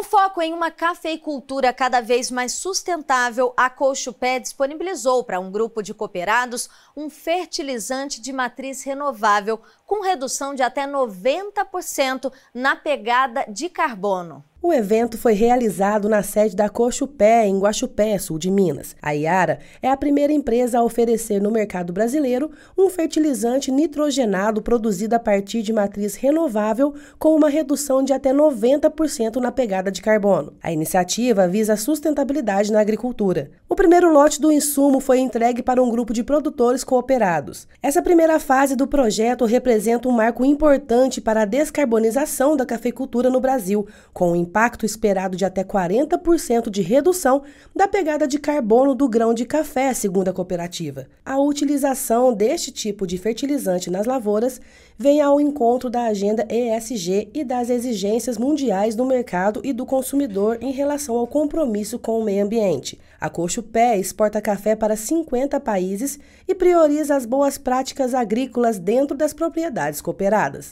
Com foco em uma cafeicultura cada vez mais sustentável, a Cochupé disponibilizou para um grupo de cooperados um fertilizante de matriz renovável com redução de até 90% na pegada de carbono. O evento foi realizado na sede da Cochupé, em Guaxupé, sul de Minas. A Iara é a primeira empresa a oferecer no mercado brasileiro um fertilizante nitrogenado produzido a partir de matriz renovável com uma redução de até 90% na pegada de carbono. A iniciativa visa a sustentabilidade na agricultura primeiro lote do insumo foi entregue para um grupo de produtores cooperados. Essa primeira fase do projeto representa um marco importante para a descarbonização da cafeicultura no Brasil, com um impacto esperado de até 40% de redução da pegada de carbono do grão de café, segundo a cooperativa. A utilização deste tipo de fertilizante nas lavouras vem ao encontro da agenda ESG e das exigências mundiais do mercado e do consumidor em relação ao compromisso com o meio ambiente. A Coxo Tripé exporta café para 50 países e prioriza as boas práticas agrícolas dentro das propriedades cooperadas.